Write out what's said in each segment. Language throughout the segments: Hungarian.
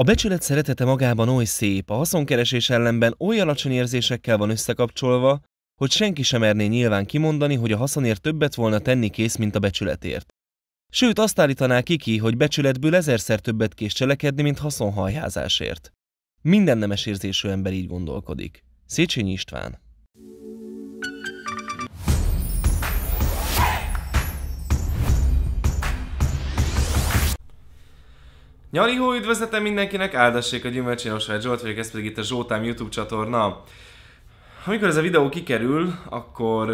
A becsület szeretete magában oly szép, a haszonkeresés ellenben oly alacsony érzésekkel van összekapcsolva, hogy senki sem merné nyilván kimondani, hogy a haszonért többet volna tenni kész, mint a becsületért. Sőt, azt állítaná kiki, hogy becsületből ezerszer többet kész cselekedni, mint haszonhajházásért. Minden nemes érzésű ember így gondolkodik. Széchenyi István Nyari hó, üdvözletem mindenkinek, áldassék a gyümölcs, én Osvágy Zsolt vagyok, ez pedig itt a Zsoltám YouTube csatorna. Amikor ez a videó kikerül, akkor,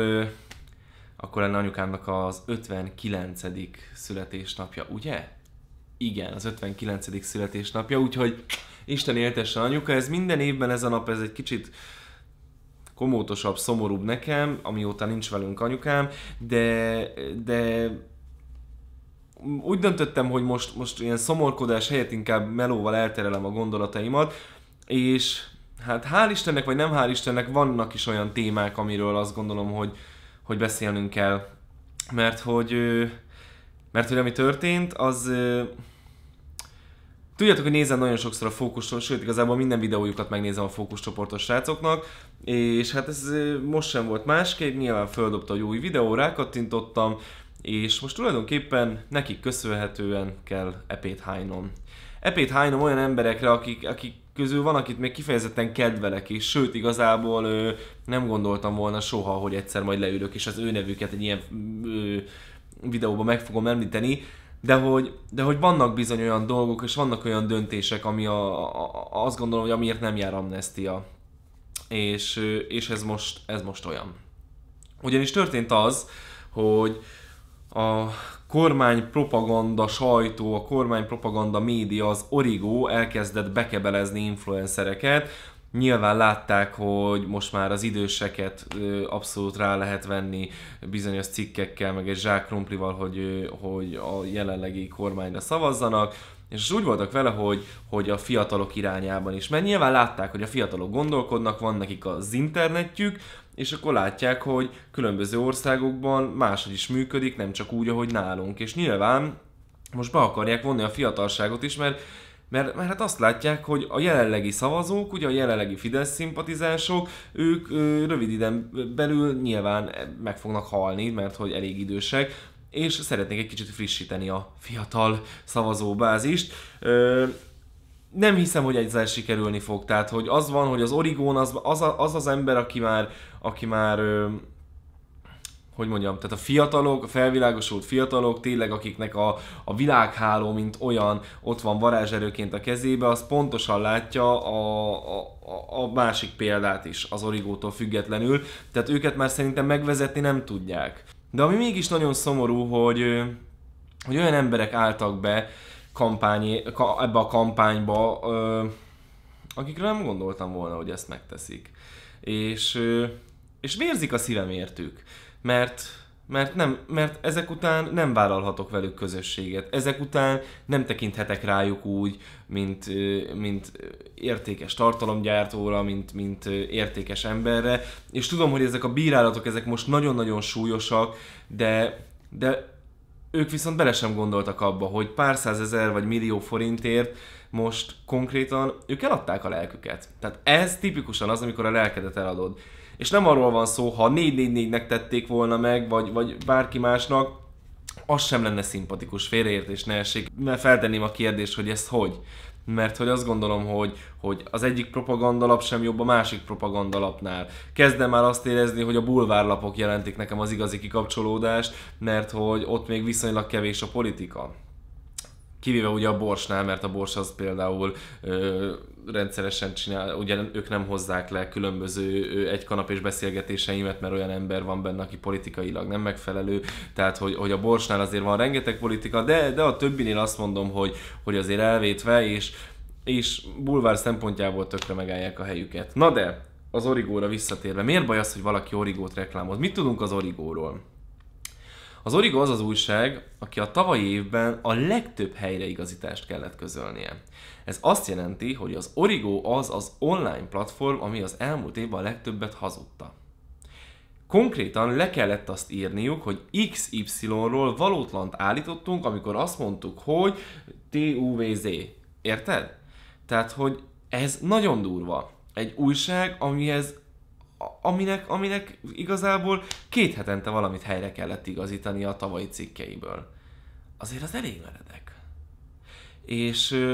akkor lenne anyukámnak az 59. születésnapja, ugye? Igen, az 59. születésnapja, úgyhogy Isten éltesse anyuka, ez minden évben ez a nap, ez egy kicsit komótosabb, szomorúbb nekem, amióta nincs velünk anyukám, de, de úgy döntöttem, hogy most, most ilyen szomorkodás helyett inkább melóval elterelem a gondolataimat, és hát hál' Istennek, vagy nem hál' Istennek vannak is olyan témák, amiről azt gondolom, hogy, hogy beszélnünk kell. Mert hogy, mert hogy ami történt, az... Tudjátok, hogy nézem nagyon sokszor a fókuszon, sőt, igazából minden videójukat megnézem a fókuszcsoportos srácoknak, és hát ez most sem volt másképp, nyilván földobta egy új videó, rákattintottam, és most tulajdonképpen nekik köszönhetően kell epét hájnom. Epét hájnom olyan emberekre, akik, akik közül van, akit még kifejezetten kedvelek, és sőt, igazából ö, nem gondoltam volna soha, hogy egyszer majd leülök, és az ő nevüket egy ilyen ö, videóban meg fogom említeni, de hogy, de hogy vannak bizony olyan dolgok, és vannak olyan döntések, ami a, a, azt gondolom, hogy amiért nem jár amnestia. És, és ez, most, ez most olyan. Ugyanis történt az, hogy a kormány propaganda sajtó, a kormány propaganda média, az Origo elkezdett bekebelezni influencereket. Nyilván látták, hogy most már az időseket abszolút rá lehet venni bizonyos cikkekkel, meg egy zsákrumplival, hogy, hogy a jelenlegi kormányra szavazzanak és úgy voltak vele, hogy, hogy a fiatalok irányában is. Mert nyilván látták, hogy a fiatalok gondolkodnak, van nekik az internetjük, és akkor látják, hogy különböző országokban máshogy is működik, nem csak úgy, ahogy nálunk. És nyilván most be akarják vonni a fiatalságot is, mert mert, mert hát azt látják, hogy a jelenlegi szavazók, ugye a jelenlegi Fidesz szimpatizások, ők ö, rövid időn belül nyilván meg fognak halni, mert hogy elég idősek, és szeretnék egy kicsit frissíteni a fiatal szavazóbázist. Nem hiszem, hogy egyszer sikerülni fog, tehát hogy az van, hogy az Origón az az, a, az, az ember, aki már, aki már hogy mondjam, tehát a fiatalok, a felvilágosult fiatalok, tényleg akiknek a, a világháló, mint olyan, ott van varázserőként a kezébe, az pontosan látja a, a, a másik példát is az origótól függetlenül, tehát őket már szerintem megvezetni nem tudják. De ami mégis nagyon szomorú, hogy, hogy olyan emberek álltak be kampány, ebbe a kampányba, akikre nem gondoltam volna, hogy ezt megteszik. És, és vérzik a szívem értük, mert mert, nem, mert ezek után nem vállalhatok velük közösséget. Ezek után nem tekinthetek rájuk úgy, mint, mint értékes tartalomgyártóra, mint, mint értékes emberre. És tudom, hogy ezek a bírálatok, ezek most nagyon-nagyon súlyosak, de, de ők viszont bele sem gondoltak abba, hogy pár százezer vagy millió forintért most konkrétan ők eladták a lelküket. Tehát ez tipikusan az, amikor a lelkedet eladod. És nem arról van szó, ha 4-4-4-nek tették volna meg, vagy, vagy bárki másnak, az sem lenne szimpatikus, félreértés ne essék, mert feltenném a kérdést, hogy ezt hogy mert hogy azt gondolom, hogy, hogy az egyik propagandalap sem jobb a másik propagandalapnál. Kezdem már azt érezni, hogy a bulvárlapok jelentik nekem az igazi kikapcsolódást, mert hogy ott még viszonylag kevés a politika. Kivéve ugye a borsnál, mert a bors az például ö, rendszeresen csinál, ugye ők nem hozzák le különböző egy egykanapés beszélgetéseimet, mert olyan ember van benne, aki politikailag nem megfelelő, tehát hogy, hogy a borsnál azért van rengeteg politika, de, de a többinél azt mondom, hogy, hogy azért elvétve, és, és bulvár szempontjából tökre megállják a helyüket. Na de, az origóra visszatérve, miért baj az, hogy valaki origót reklámoz? Mit tudunk az origóról? Az Origo az az újság, aki a tavalyi évben a legtöbb helyreigazítást kellett közölnie. Ez azt jelenti, hogy az Origo az az online platform, ami az elmúlt évben a legtöbbet hazudta. Konkrétan le kellett azt írniuk, hogy XY-ról valótlant állítottunk, amikor azt mondtuk, hogy TUVZ. Érted? Tehát, hogy ez nagyon durva. Egy újság, amihez aminek, aminek igazából két hetente valamit helyre kellett igazítani a tavalyi cikkeiből. Azért az elég meredek. És,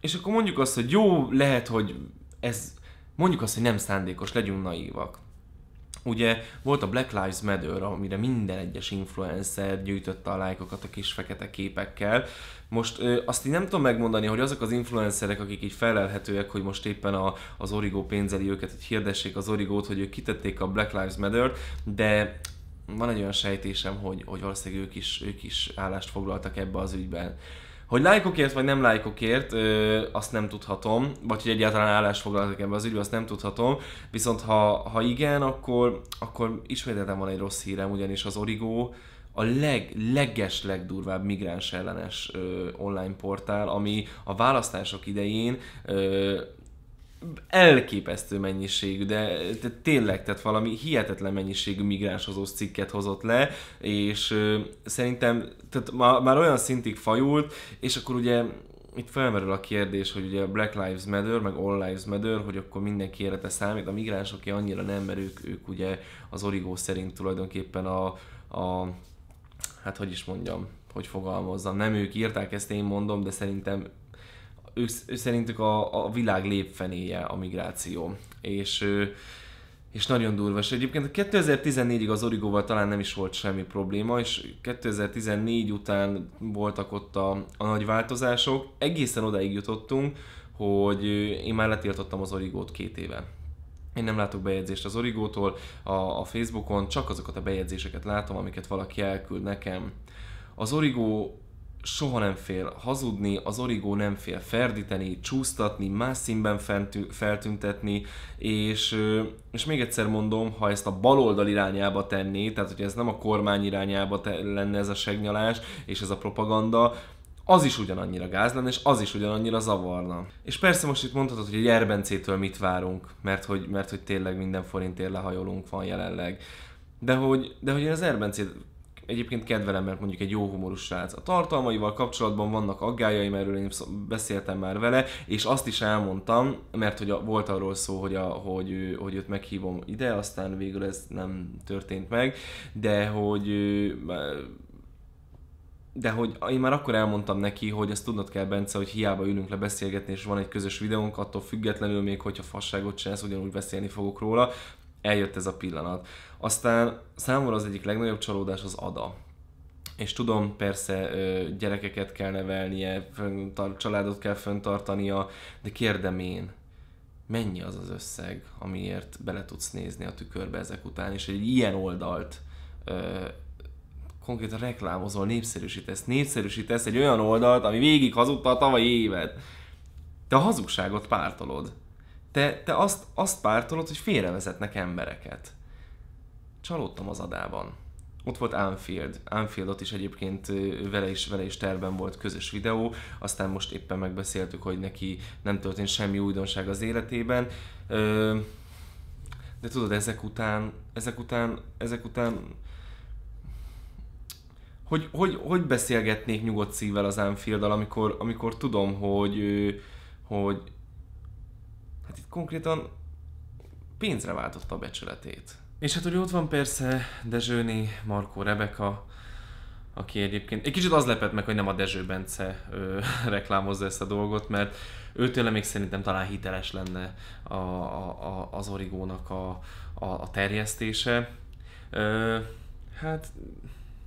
és akkor mondjuk azt, hogy jó, lehet, hogy ez, mondjuk azt, hogy nem szándékos, legyünk naívak. Ugye volt a Black Lives Matter, amire minden egyes influencer gyűjtötte a lájkokat a kis fekete képekkel. Most ö, azt én nem tudom megmondani, hogy azok az influencerek, akik így felelhetőek, hogy most éppen a, az Origo pénzeli őket, hogy hirdessék az Origót, hogy ők kitették a Black Lives matter de van egy olyan sejtésem, hogy, hogy valószínűleg ők is, ők is állást foglaltak ebbe az ügyben. Hogy lájkokért vagy nem lájkokért, ö, azt nem tudhatom, vagy hogy egyáltalán állást ebbe az ügybe, azt nem tudhatom. Viszont ha, ha igen, akkor, akkor ismételten van egy rossz hírem, ugyanis az Origó a leg, leges, legdurvább migráns ellenes ö, online portál, ami a választások idején ö, elképesztő mennyiségű, de, tényleg, tehát valami hihetetlen mennyiségű migránsozós cikket hozott le, és szerintem tehát már olyan szintig fajult, és akkor ugye itt felmerül a kérdés, hogy ugye Black Lives Matter, meg All Lives Matter, hogy akkor mindenki érete számít, a migránsoké annyira nem, mert ők, ők ugye az origó szerint tulajdonképpen a, a hát hogy is mondjam, hogy fogalmazzam, nem ők írták, ezt én mondom, de szerintem ő, ő szerintük a, a világ lépfenéje a migráció. És és nagyon durva. És egyébként 2014-ig az Origóval talán nem is volt semmi probléma, és 2014 után voltak ott a, a nagy változások. Egészen odaig jutottunk, hogy én már letiltottam az Origót két éve. Én nem látok bejegyzést az Origótól, a, a Facebookon csak azokat a bejegyzéseket látom, amiket valaki elküld nekem. Az Origó soha nem fél hazudni, az origó nem fél ferdíteni, csúsztatni, más színben fentű, feltüntetni, és, és még egyszer mondom, ha ezt a baloldal irányába tenné, tehát hogy ez nem a kormány irányába te, lenne ez a segnyalás, és ez a propaganda, az is ugyanannyira gáz lenne, és az is ugyanannyira zavarna. És persze most itt mondhatod, hogy a Jerbencétől mit várunk, mert hogy, mert hogy tényleg minden forintért lehajolunk van jelenleg. De hogy, de hogy én az Erbencét egyébként kedvelem, mert mondjuk egy jó humorus srác. A tartalmaival kapcsolatban vannak aggájaim, erről én beszéltem már vele, és azt is elmondtam, mert hogy a, volt arról szó, hogy, a, hogy, hogy őt meghívom ide, aztán végül ez nem történt meg, de hogy de hogy én már akkor elmondtam neki, hogy ezt tudnod kell, Bence, hogy hiába ülünk le beszélgetni, és van egy közös videónk, attól függetlenül még, hogyha fasságot csinálsz, ugyanúgy beszélni fogok róla, eljött ez a pillanat. Aztán számomra az egyik legnagyobb csalódás az ADA. És tudom, persze gyerekeket kell nevelnie, családot kell föntartania, de kérdem én, mennyi az az összeg, amiért bele tudsz nézni a tükörbe ezek után, és egy ilyen oldalt konkrétan reklámozol, népszerűsítesz, népszerűsítesz egy olyan oldalt, ami végig hazudta a tavalyi évet. Te a hazugságot pártolod. Te, te azt, azt pártolod, hogy félrevezetnek embereket. Csalódtam az adában. Ott volt Anfield. Anfieldot is egyébként vele is, vele is terben volt közös videó, aztán most éppen megbeszéltük, hogy neki nem történt semmi újdonság az életében. De tudod, ezek után, ezek után, ezek után hogy, hogy, hogy beszélgetnék nyugodt szívvel az Anfield-dal, amikor, amikor tudom, hogy, hogy hát itt konkrétan pénzre váltotta a becsületét. És hát ugye ott van persze Dezsőni, Markó Rebeka, aki egyébként egy kicsit az lepett meg, hogy nem a Dezső Bence ö, reklámozza ezt a dolgot, mert ő tőle még szerintem talán hiteles lenne a, a, a, az origónak a, a, a terjesztése. Ö, hát,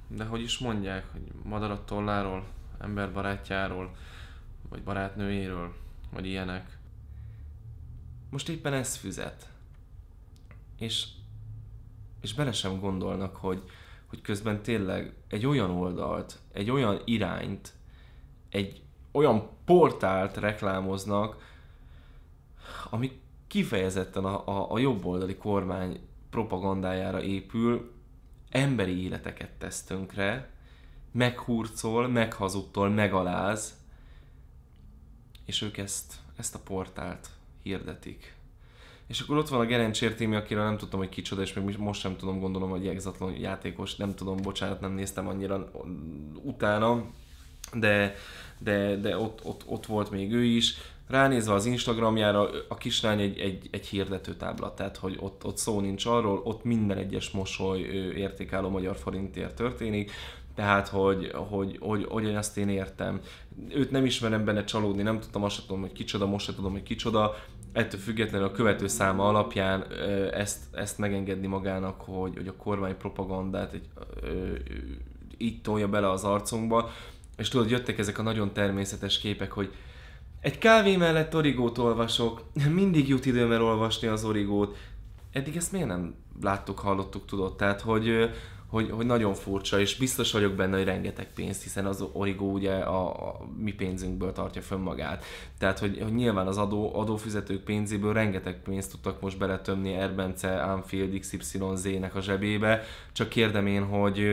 de hogy is mondják, hogy madarat tolláról, emberbarátjáról, vagy barátnőjéről, vagy ilyenek most éppen ez füzet. És, és bele sem gondolnak, hogy, hogy közben tényleg egy olyan oldalt, egy olyan irányt, egy olyan portált reklámoznak, ami kifejezetten a, a, a jobboldali kormány propagandájára épül, emberi életeket tesz tönkre, meghurcol, meghazudtól, megaláz, és ők ezt, ezt a portált hirdetik. És akkor ott van a Gerencsér Timi, akiről nem tudtam, hogy kicsoda, és még most sem tudom, gondolom, hogy egzatlan játékos, nem tudom, bocsánat, nem néztem annyira utána, de, de, de ott, ott, ott volt még ő is. Ránézve az Instagramjára, a kislány egy, egy, egy hirdetőtábla, tehát hogy ott, ott szó nincs arról, ott minden egyes mosoly értékáló magyar forintért történik, tehát hogy, hogy, hogy, hogy, hogy azt én értem. Őt nem ismerem benne csalódni, nem tudtam azt tudom, hogy kicsoda, most se tudom, hogy kicsoda, ettől függetlenül a követő száma alapján ezt, ezt megengedni magának, hogy, hogy a kormány propagandát egy, így tolja bele az arcunkba, és tudod, jöttek ezek a nagyon természetes képek, hogy egy kávé mellett origót olvasok, mindig jut időm elolvasni az origót. Eddig ezt miért nem láttuk, hallottuk, tudod? Tehát, hogy, hogy, hogy nagyon furcsa, és biztos vagyok benne, hogy rengeteg pénzt, hiszen az origó ugye a, a mi pénzünkből tartja fönn magát. Tehát, hogy, hogy nyilván az adó, adófizetők pénzéből rengeteg pénzt tudtak most beletömni Erbence, Anfield, XYZ-nek a zsebébe, csak kérdem én, hogy,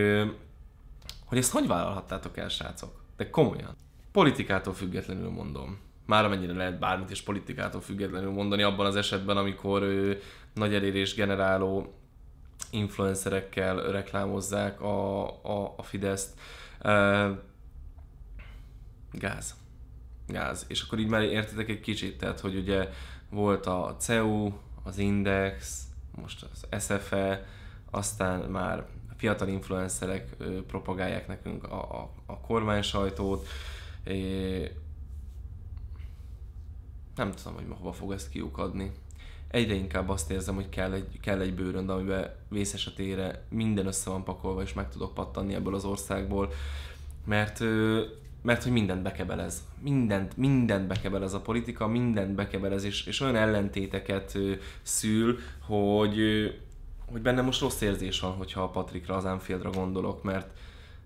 hogy ezt hogy vállalhattátok el, srácok? De komolyan. Politikától függetlenül mondom. Már amennyire lehet bármit is politikától függetlenül mondani abban az esetben, amikor ő, nagy elérés generáló influencerekkel reklámozzák a, a, a Fideszt. Uh, gáz. Gáz. És akkor így már értetek egy kicsit, tehát hogy ugye volt a CEU, az Index, most az SFE, aztán már fiatal influencerek propagálják nekünk a, a, a kormány sajtót. É... Nem tudom, hogy ma hova fog ezt kiukadni egyre inkább azt érzem, hogy kell egy, kell egy bőrönd, amiben vész esetére minden össze van pakolva, és meg tudok pattanni ebből az országból, mert mert hogy mindent bekebelez. Mindent, mindent bekebelez a politika, mindent bekebelez, és, és olyan ellentéteket szül, hogy, hogy benne most rossz érzés van, hogyha a Patrikra, az Anfieldra gondolok, mert,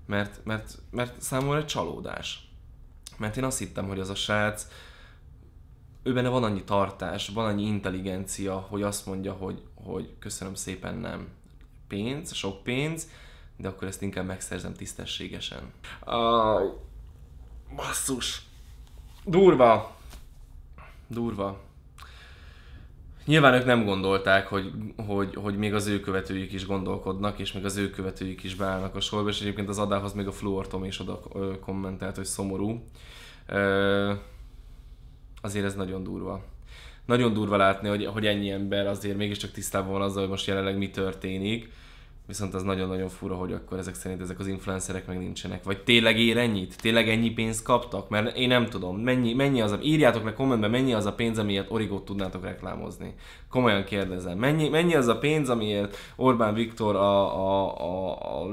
mert, mert, mert számomra egy csalódás. Mert én azt hittem, hogy az a srác, ő benne van annyi tartás, van annyi intelligencia, hogy azt mondja, hogy, hogy köszönöm szépen nem pénz, sok pénz, de akkor ezt inkább megszerzem tisztességesen. Uh, basszus. Durva. Durva. Nyilván ők nem gondolták, hogy, hogy, hogy még az ő követőjük is gondolkodnak, és még az ő követőjük is beállnak a sorba, és egyébként az adához még a Fluor Tom is oda kommentelt, hogy szomorú. Uh, azért ez nagyon durva. Nagyon durva látni, hogy, hogy ennyi ember azért mégiscsak tisztában van azzal, hogy most jelenleg mi történik Viszont az nagyon-nagyon fura, hogy akkor ezek szerint ezek az influencerek meg nincsenek. Vagy tényleg ér ennyit? Tényleg ennyi pénzt kaptak? Mert én nem tudom, mennyi, mennyi az a... Írjátok le kommentben, mennyi az a pénz, amiért Origót tudnátok reklámozni. Komolyan kérdezem. Mennyi, mennyi az a pénz, amiért Orbán Viktor a, a, a, a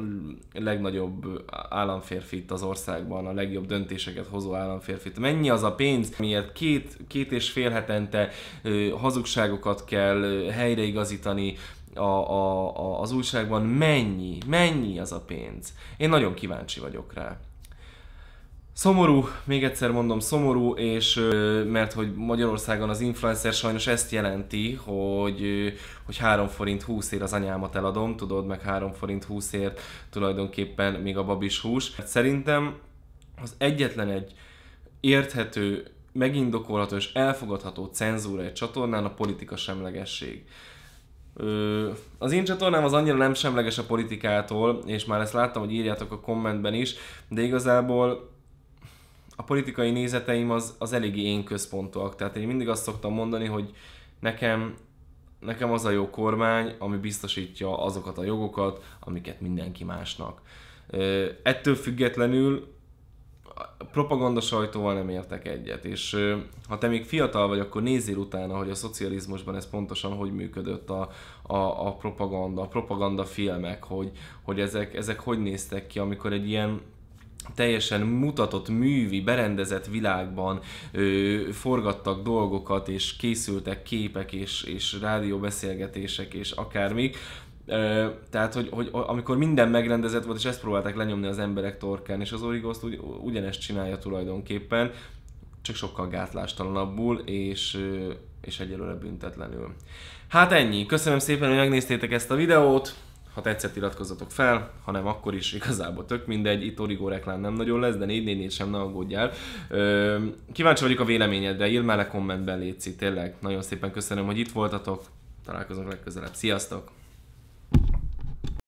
legnagyobb államférfi itt az országban, a legjobb döntéseket hozó államférfit. Mennyi az a pénz, amiért két, két és fél hetente ö, hazugságokat kell ö, helyreigazítani, a, a, a, az újságban, mennyi, mennyi az a pénz. Én nagyon kíváncsi vagyok rá. Szomorú, még egyszer mondom, szomorú, és mert hogy Magyarországon az influencer sajnos ezt jelenti, hogy, hogy 3 forint 20 ér az anyámat eladom, tudod, meg 3 forint 20 ér tulajdonképpen még a babis hús. Hát szerintem az egyetlen egy érthető, megindokolható és elfogadható cenzúra egy csatornán a politika semlegesség az én csatornám az annyira nem semleges a politikától, és már ezt láttam, hogy írjátok a kommentben is, de igazából a politikai nézeteim az, az eléggé én központúak. Tehát én mindig azt szoktam mondani, hogy nekem, nekem az a jó kormány, ami biztosítja azokat a jogokat, amiket mindenki másnak. Ettől függetlenül propaganda sajtóval nem értek egyet, és ha te még fiatal vagy, akkor nézzél utána, hogy a szocializmusban ez pontosan hogy működött a, a, a propaganda, a propaganda filmek, hogy, hogy ezek, ezek hogy néztek ki, amikor egy ilyen teljesen mutatott művi, berendezett világban ö, forgattak dolgokat, és készültek képek, és, és rádióbeszélgetések, és akármik, Ö, tehát, hogy, hogy amikor minden megrendezett volt, és ezt próbálták lenyomni az emberek torkán, és az Origoszt ugy, ugyanezt csinálja tulajdonképpen, csak sokkal gátlástalanabbul, és, és egyelőre büntetlenül. Hát ennyi. Köszönöm szépen, hogy megnéztétek ezt a videót. Ha tetszett, iratkozzatok fel, ha nem, akkor is igazából tök mindegy. Itt Origo reklám nem nagyon lesz, de 4 sem, ne aggódjál. kíváncsi vagyok a véleményedre, írd már le kommentben, Léci, tényleg. Nagyon szépen köszönöm, hogy itt voltatok. Találkozunk legközelebb. Sziasztok!